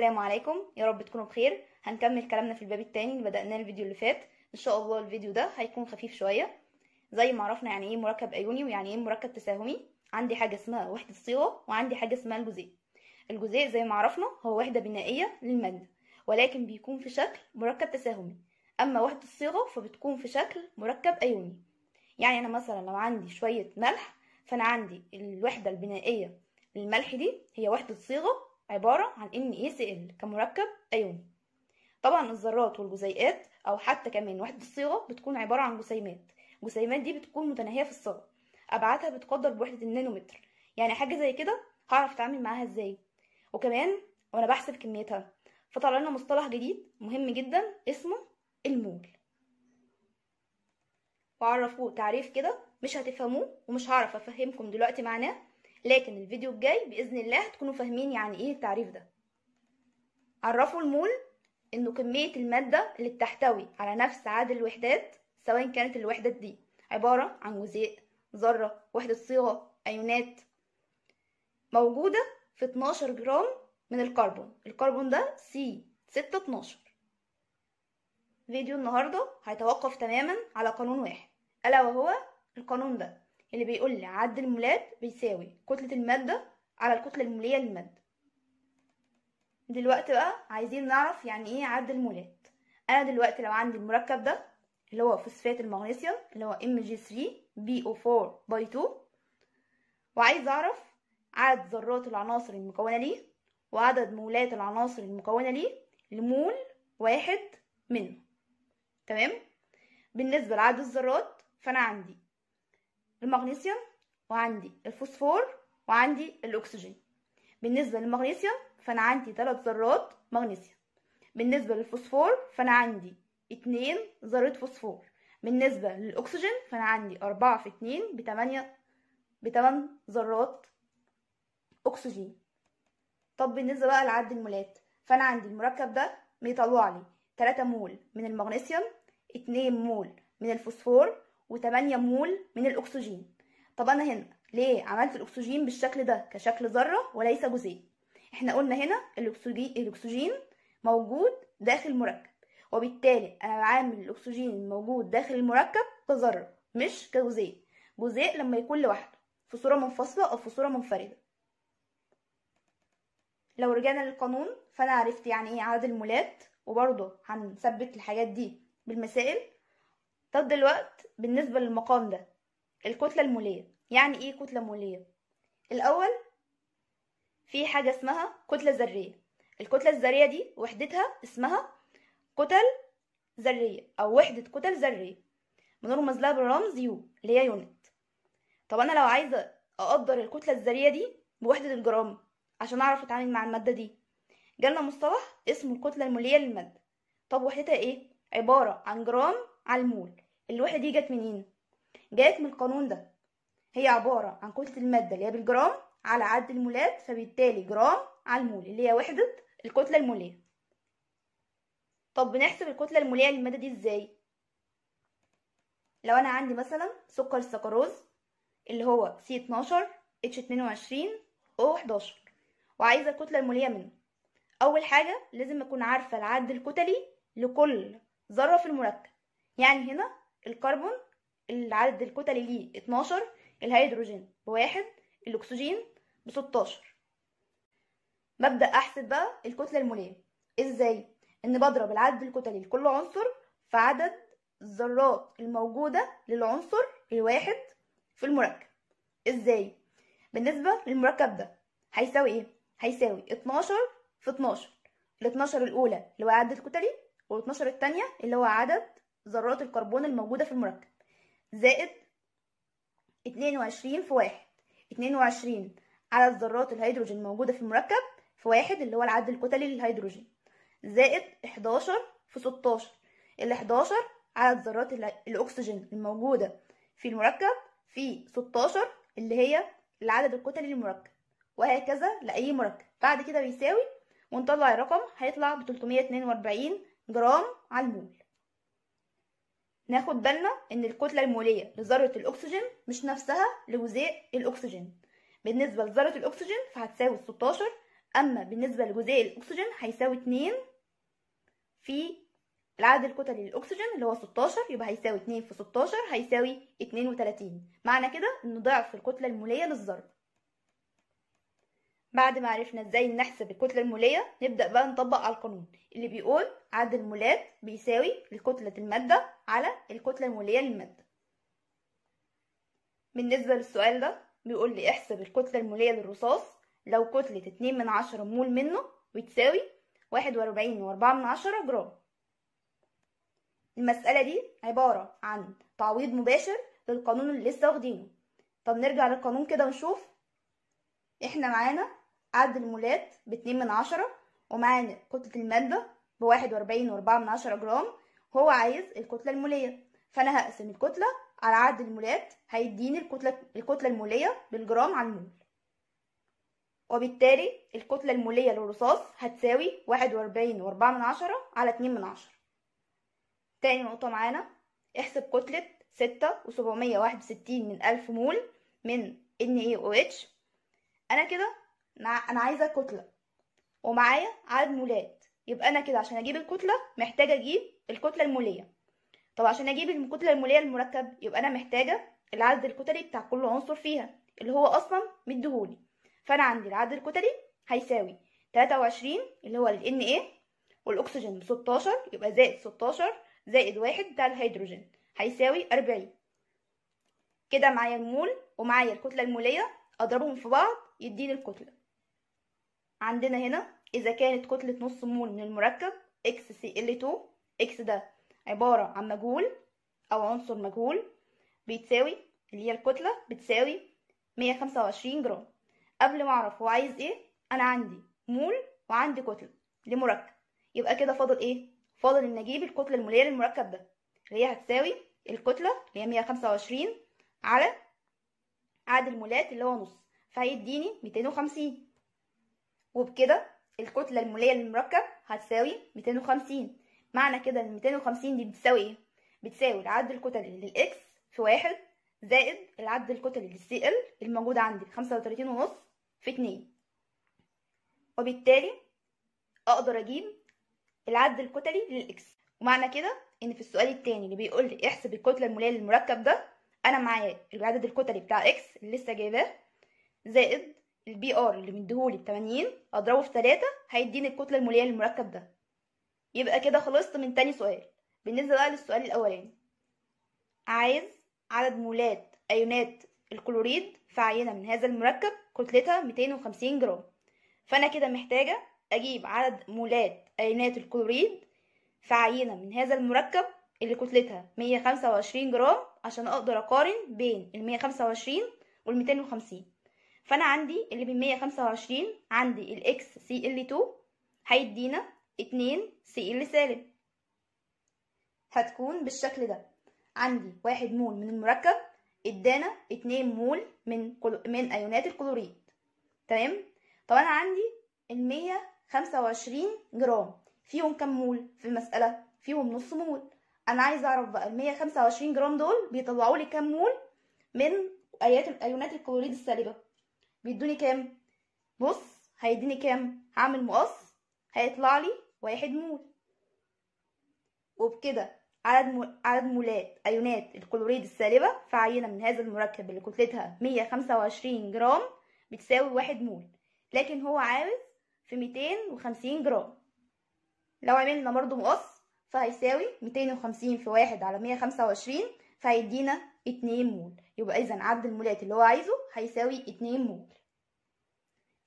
السلام عليكم يا رب تكونوا بخير هنكمل كلامنا في الباب التاني اللي بدأناه الفيديو اللي فات ان شاء الله الفيديو ده هيكون خفيف شوية زي ما عرفنا يعني ايه مركب ايوني ويعني ايه مركب تساهمي عندي حاجة اسمها وحدة صيغة وعندي حاجة اسمها الجزيء الجزيء زي ما عرفنا هو وحدة بنائية للمادة ولكن بيكون في شكل مركب تساهمي اما وحدة الصيغة فبتكون في شكل مركب ايوني يعني انا مثلا لو عندي شوية ملح فانا عندي الوحدة البنائية للملح دي هي وحدة صيغة عبارة عن NaCl كمركب أيوني طبعا الذرات والجزيئات أو حتى كمان وحدة الصيغة بتكون عبارة عن جسيمات الجسيمات دي بتكون متناهية في الصغر أبعادها بتقدر بوحدة النانومتر يعني حاجة زي كده هعرف أتعامل معاها إزاي وكمان وأنا بحسب كميتها فطلع لنا مصطلح جديد مهم جدا اسمه المول وعرفوه تعريف كده مش هتفهموه ومش هعرف أفهمكم دلوقتي معناه لكن الفيديو الجاي باذن الله هتكونوا فاهمين يعني ايه التعريف ده عرفوا المول انه كميه الماده اللي بتحتوي على نفس عدد الوحدات سواء كانت الوحده دي عباره عن جزيء ذره وحده صيغه ايونات موجوده في 12 جرام من الكربون الكربون ده سي 6 12 فيديو النهارده هيتوقف تماما على قانون واحد الا وهو القانون ده اللي بيقول لي عد المولات بيساوي كتلة المادة على الكتلة المولية للمادة دلوقتي بقى عايزين نعرف يعني ايه عد المولات انا دلوقتي لو عندي المركب ده اللي هو فوسفات المغنيسيوم اللي هو MG3BO4 باي 2 وعايز اعرف عدد ذرات العناصر المكونة ليه وعدد مولات العناصر المكونة ليه لمول واحد منه تمام بالنسبة لعدد الذرات فانا عندي المغنيسيوم وعندي الفوسفور وعندي الاكسجين بالنسبه للمغنيسيوم فانا عندي 3 ذرات مغنيسيوم بالنسبه للفوسفور فانا عندي 2 ذرات فوسفور بالنسبه للاكسجين فانا عندي 4 في 2 ب 8 ب 8 ذرات اكسجين طب بالنسبه بقى لعد المولات فانا عندي المركب ده بيطلع لي 3 مول من المغنيسيوم 2 مول من الفوسفور و8 مول من الاكسجين طب انا هنا ليه عملت الاكسجين بالشكل ده كشكل ذره وليس جزيء احنا قلنا هنا الاكسجين الاكسجين موجود داخل مركب وبالتالي انا عامل الاكسجين الموجود داخل المركب كذره مش كجزيء جزيء لما يكون لوحده في صوره منفصله او في صوره منفرده لو رجعنا للقانون فانا عرفت يعني ايه عدد المولات وبرضه هنثبت الحاجات دي بالمسائل طب دلوقت بالنسبة للمقام ده الكتلة المولية يعني ايه كتلة مولية؟ الأول في حاجة اسمها كتلة ذرية الكتلة الذرية دي وحدتها اسمها كتل ذرية أو وحدة كتل ذرية بنرمز لها بالرمز يو اللي هي يونت طب أنا لو عايزة أقدر الكتلة الذرية دي بوحدة الجرام عشان أعرف أتعامل مع المادة دي جالنا مصطلح اسمه الكتلة المولية للمادة طب وحدتها ايه؟ عبارة عن جرام على المول الوحدة دي جت منين جت من القانون ده هي عبارة عن كتلة المادة اللي هي بالجرام على عدد المولات فبالتالي جرام على المول اللي هي وحدة الكتلة المولية طب بنحسب الكتلة المولية للمادة دي ازاي لو انا عندي مثلا سكر السكروز اللي هو C12 H22 O11 وعايزة الكتلة المولية منه اول حاجة لازم اكون عارفة العدد الكتلي لكل ذرة في المركب يعني هنا الكربون العدد الكتلي ليه 12 الهيدروجين بواحد الاكسجين ب 16 ببدا احسب بقى الكتله الموليه ازاي ان بضرب العدد الكتلي لكل عنصر في عدد الذرات الموجوده للعنصر الواحد في المركب ازاي بالنسبه للمركب ده هيساوي ايه هيساوي 12 في 12 ال 12 الاولى اللي هو عدد كتلي وال 12 الثانيه اللي هو عدد ذرات الكربون الموجودة في المركب زائد اتنين وعشرين في واحد اتنين وعشرين على ذرات الهيدروجين الموجودة في المركب في واحد اللي هو العد الكتلي للهيدروجين زائد 11 في ستاشر الاحداشر على ذرات الأكسجين الموجودة في المركب في ستاشر اللي هي العدد الكتلي للمركب وهكذا لأي مركب بعد كده بيساوي ونطلع الرقم هيطلع بتلتمية اتنين وأربعين جرام على المول ناخد بالنا ان الكتلة المولية لذرة الاكسجين مش نفسها لجزيء الاكسجين بالنسبة لذرة الاكسجين فهتساوي 16 اما بالنسبة لجزيء الاكسجين هيساوي 2 في العدد الكتلي للاكسجين اللي هو 16 يبقى هيساوي 2 في 16 هيساوي 32 معنى كده ان ضعف الكتلة المولية للذرة بعد ما عرفنا ازاي نحسب الكتلة المولية نبدأ بقى نطبق على القانون اللي بيقول عدد المولات بيساوي الكتلة المادة على الكتلة المولية للمادة بالنسبة للسؤال ده بيقول لي احسب الكتلة المولية للرصاص لو كتلة اتنين من عشرة مول منه بتساوي واحد واربعين واربعة من عشرة جرام المسألة دي عبارة عن تعويض مباشر للقانون اللي لسه واخدينه طب نرجع للقانون كده ونشوف احنا معانا عدد المولات باتنين من عشرة ومعانا كتلة المادة بواحد وأربعين وأربعة من عشرة جرام هو عايز الكتلة المولية فأنا هقسم الكتلة على عدد المولات هيديني الكتلة, الكتلة المولية بالجرام على المول وبالتالي الكتلة المولية للرصاص هتساوي واحد وأربعين وأربعة من عشرة على اتنين من عشرة تاني نقطة معانا احسب كتلة ستة وسبعمية واحد وستين من ألف مول من NaOH إيه أنا كده انا عايزه كتله ومعايا عدد مولات يبقى انا كده عشان اجيب الكتله محتاجه اجيب الكتله الموليه طب عشان اجيب الكتله الموليه المركب يبقى انا محتاجه العدد الكتلي بتاع كل عنصر فيها اللي هو اصلا مديهولي فانا عندي العدد الكتلي هيساوي 23 اللي هو ال Na والاكسجين ب 16 يبقى زائد 16 زائد واحد بتاع الهيدروجين هيساوي 40 كده معايا المول ومعايا الكتله الموليه اضربهم في بعض يديني الكتله عندنا هنا إذا كانت كتلة نص مول من المركب اكس سي ال 2 اكس ده عبارة عن مجهول أو عنصر مجهول بيتساوي اللي هي الكتلة بتساوي 125 جرام قبل ما أعرف هو عايز إيه أنا عندي مول وعندي كتلة لمركب يبقى كده فاضل إيه فاضل إن أجيب الكتلة المولية للمركب ده اللي هي هتساوي الكتلة اللي هي 125 على عدد المولات اللي هو نص فهيديني 250 وبكده الكتلة المولية للمركب هتساوي 250 معنى كده ان 250 دي بتساوي ايه؟ بتساوي العدد الكتلي للإكس في واحد زائد العدد الكتلي للسي ال الموجود عندي خمسة وتلاتين ونص في اتنين وبالتالي أقدر أجيب العدد الكتلي للإكس ومعنى كده إن في السؤال التاني اللي بيقول لي احسب الكتلة المولية للمركب ده أنا معايا العدد الكتلي بتاع إكس اللي لسه جايباه زائد البي ار اللي مديهولي ب 80 اضربه في 3 هيديني الكتله الموليه للمركب ده يبقى كده خلصت من تاني سؤال بالنسبه بقى للسؤال الاولاني عايز عدد مولات ايونات الكلوريد في عينه من هذا المركب كتلتها 250 جرام فانا كده محتاجه اجيب عدد مولات ايونات الكلوريد في عينه من هذا المركب اللي كتلتها 125 جرام عشان اقدر اقارن بين ال 125 وال 250 فانا عندي اللي من 125 عندي الاكس سي ال 2 هيدينا 2 سي ال سالب هتكون بالشكل ده عندي واحد مول من المركب ادانا 2 مول من كل... من ايونات الكلوريد تمام طب انا عندي ال 125 جرام فيهم كم مول في المساله فيهم نص مول انا عايزه اعرف بقى ال 125 جرام دول بيطلعوا لي كم مول من ايات ايونات الكلوريد السالبه بيدوني كام نص هيديني كام هعمل مقص هيطلع لي واحد مول وبكده عدد عدد مولات ايونات الكلوريد السالبه في عينه من هذا المركب اللي كتلتها 125 جرام بتساوي واحد مول لكن هو عاوز في 250 جرام لو عملنا برضه مقص فهيساوي 250 في واحد على 125 فهيدينا اتنين مول يبقى اذا عدد المولات اللي هو عايزه هيساوي اتنين مول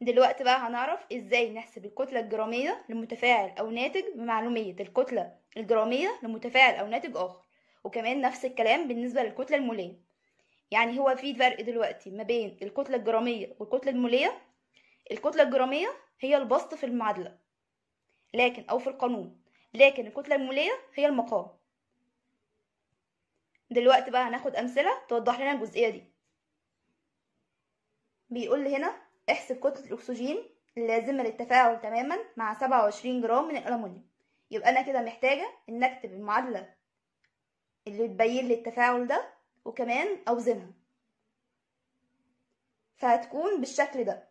دلوقتي بقى هنعرف ازاي نحسب الكتلة الجرامية لمتفاعل او ناتج بمعلومية الكتلة الجرامية لمتفاعل او ناتج اخر وكمان نفس الكلام بالنسبة للكتلة المولية يعني هو في فرق دلوقتي ما بين الكتلة الجرامية والكتلة المولية الكتلة الجرامية هي البسط في المعادلة لكن او في القانون لكن الكتلة المولية هي المقام دلوقتي بقى هناخد امثله توضح لنا الجزئيه دي بيقول لي هنا احسب كتله الاكسجين اللازمه للتفاعل تماما مع 27 جرام من الالومنيوم يبقى انا كده محتاجه ان اكتب المعادله اللي تبين لي التفاعل ده وكمان اوزنها فهتكون بالشكل ده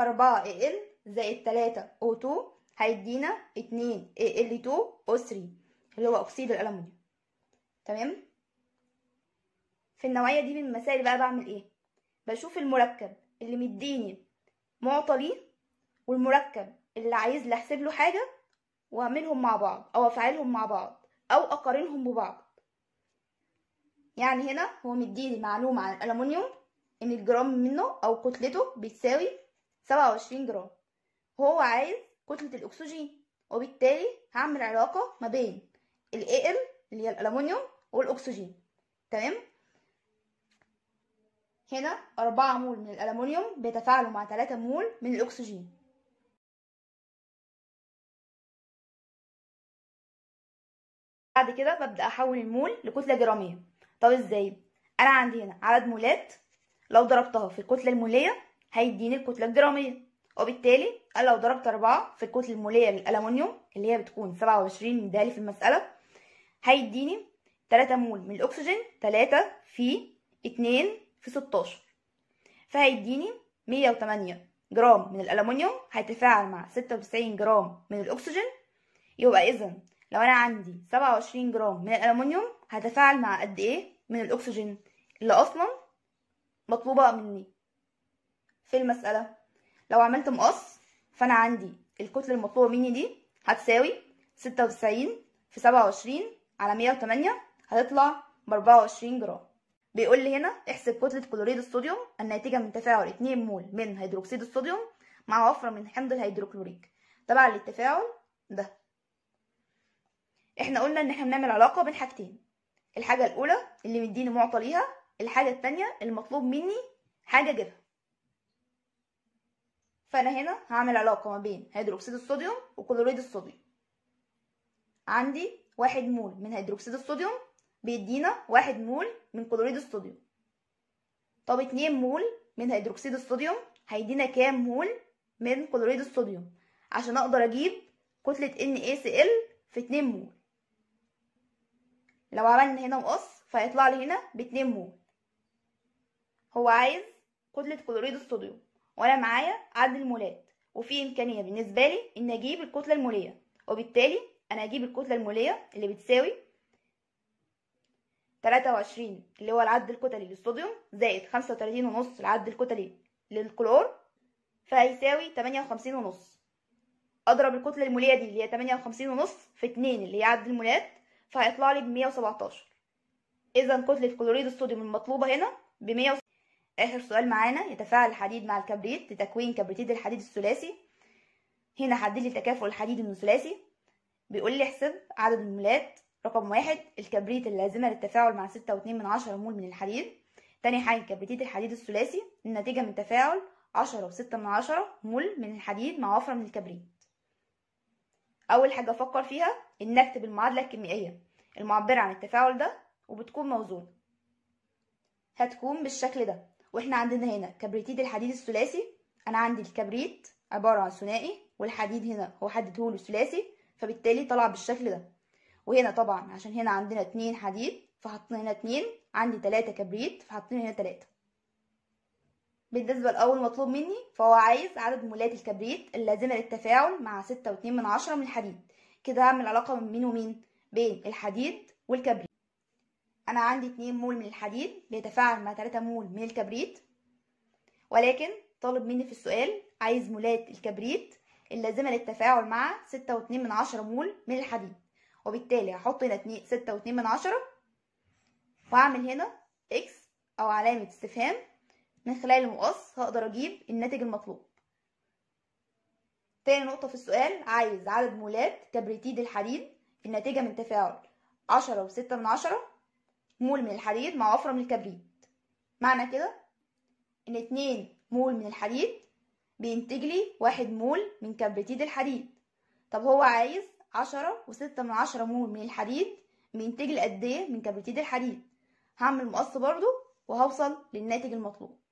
4 al زائد 3 O2 هيدينا 2 al2 O3 اللي هو اكسيد الالومنيوم تمام في النوعيه دي من المسائل بقى بعمل ايه بشوف المركب اللي مديني معطى ليه والمركب اللي عايز لي احسب له حاجه واعملهم مع بعض او افعلهم مع بعض او اقارنهم ببعض يعني هنا هو مديني معلومه عن الالومنيوم ان الجرام منه او كتلته بتساوي 27 جرام هو عايز كتله الاكسجين وبالتالي هعمل علاقه ما بين ال ام اللي هي الالومنيوم والاكسجين تمام هنا 4 مول من الالومنيوم بيتفاعلوا مع 3 مول من الأكسجين بعد كده ببدأ أحول المول لكتلة جرامية طب إزاي؟ أنا عندي هنا عدد مولات لو ضربتها في الكتلة المولية هيديني الكتلة الجرامية وبالتالي أنا لو ضربت أربعة في الكتلة المولية للالومنيوم اللي هي بتكون 27 ده في المسألة هيديني 3 مول من الاكسجين 3 في 2 في 16 فهيديني 108 جرام من الالومنيوم هيتفاعل مع 96 جرام من الاكسجين يبقى اذا لو انا عندي 27 جرام من الالومنيوم هتفاعل مع قد ايه من الاكسجين اللي اصلا مطلوبه مني في المساله لو عملت مقص فانا عندي الكتله المطلوبه مني دي هتساوي 96 في 27 على 108 هتطلع ب 24 جرام بيقول لي هنا احسب كتلة كلوريد الصوديوم الناتجة من تفاعل 2 مول من هيدروكسيد الصوديوم مع وفرة من حمض الهيدروكلوريك تبعا للتفاعل ده احنا قلنا ان احنا بنعمل علاقة بين حاجتين الحاجة الأولى اللي مديني معطى ليها الحاجة الثانيه المطلوب مني حاجة اجيبها فأنا هنا هعمل علاقة ما بين هيدروكسيد الصوديوم وكلوريد الصوديوم عندي واحد مول من هيدروكسيد الصوديوم بيدينا واحد مول من كلوريد الصوديوم طب اتنين مول من هيدروكسيد الصوديوم هيدينا كام مول من كلوريد الصوديوم عشان اقدر اجيب كتلة NaCl في اتنين مول لو عملنا هنا مقص فهيطلع لي هنا باتنين مول هو عايز كتلة كلوريد الصوديوم وانا معايا عدد المولات وفي امكانية بالنسبة لي ان اجيب الكتلة المولية وبالتالي انا هجيب الكتلة المولية اللي بتساوي 23 اللي هو العد الكتلي للصوديوم زائد 35 ونص العد الكتلي للكلور فهيساوي 58 ونص اضرب الكتله الموليه دي اللي هي 58 ونص في 2 اللي هي عد المولات فهيطلع لي ب 117 اذا كتله كلوريد الصوديوم المطلوبه هنا ب 100 اخر سؤال معانا يتفاعل الحديد مع الكبريت لتكوين كبريتيد الحديد الثلاثي هنا حدد لي تكافؤ الحديد من الثلاثي بيقول لي احسب عدد المولات رقم واحد الكبريت اللازمة للتفاعل مع ستة واتنين من عشرة مول من الحديد تاني حاجة كبريتيت الحديد الثلاثي النتيجة من تفاعل عشرة وستة من عشرة مول من الحديد مع وفرة من الكبريت أول حاجة أفكر فيها إن أكتب المعادلة الكيميائية المعبرة عن التفاعل ده وبتكون موزونة هتكون بالشكل ده واحنا عندنا هنا كبريتيد الحديد الثلاثي أنا عندي الكبريت عبارة عن ثنائي والحديد هنا هو حدده له ثلاثي فبالتالي طلع بالشكل ده وهنا طبعا عشان هنا عندنا اتنين حديد فحطينا هنا اتنين عندي تلاتة كبريت فحطينا هنا تلاتة بالنسبة لأول مطلوب مني فهو عايز عدد مولات الكبريت اللازمة للتفاعل مع ستة واتنين من عشرة من الحديد كده هعمل علاقة من مين ومين بين الحديد والكبريت أنا عندي اتنين مول من الحديد بيتفاعل مع تلاتة مول من الكبريت ولكن طالب مني في السؤال عايز مولات الكبريت اللازمة للتفاعل مع ستة واتنين من عشرة مول من الحديد وبالتالي هحط هنا اتنين ستة واتنين من عشرة وهعمل هنا اكس او علامة استفهام من خلال المقص هقدر اجيب الناتج المطلوب تاني نقطة في السؤال عايز عدد مولات كبريتيد الحديد الناتجة من تفاعل عشرة وستة من عشرة مول من الحديد مع وفرة من الكبريت معنى كده ان اتنين مول من الحديد بينتج لي واحد مول من كبريتيد الحديد طب هو عايز عشرة وستة من عشرة مول من الحديد بينتج لي قد ايه من كبريتيد الحديد هعمل مقص برضو وهوصل للناتج المطلوب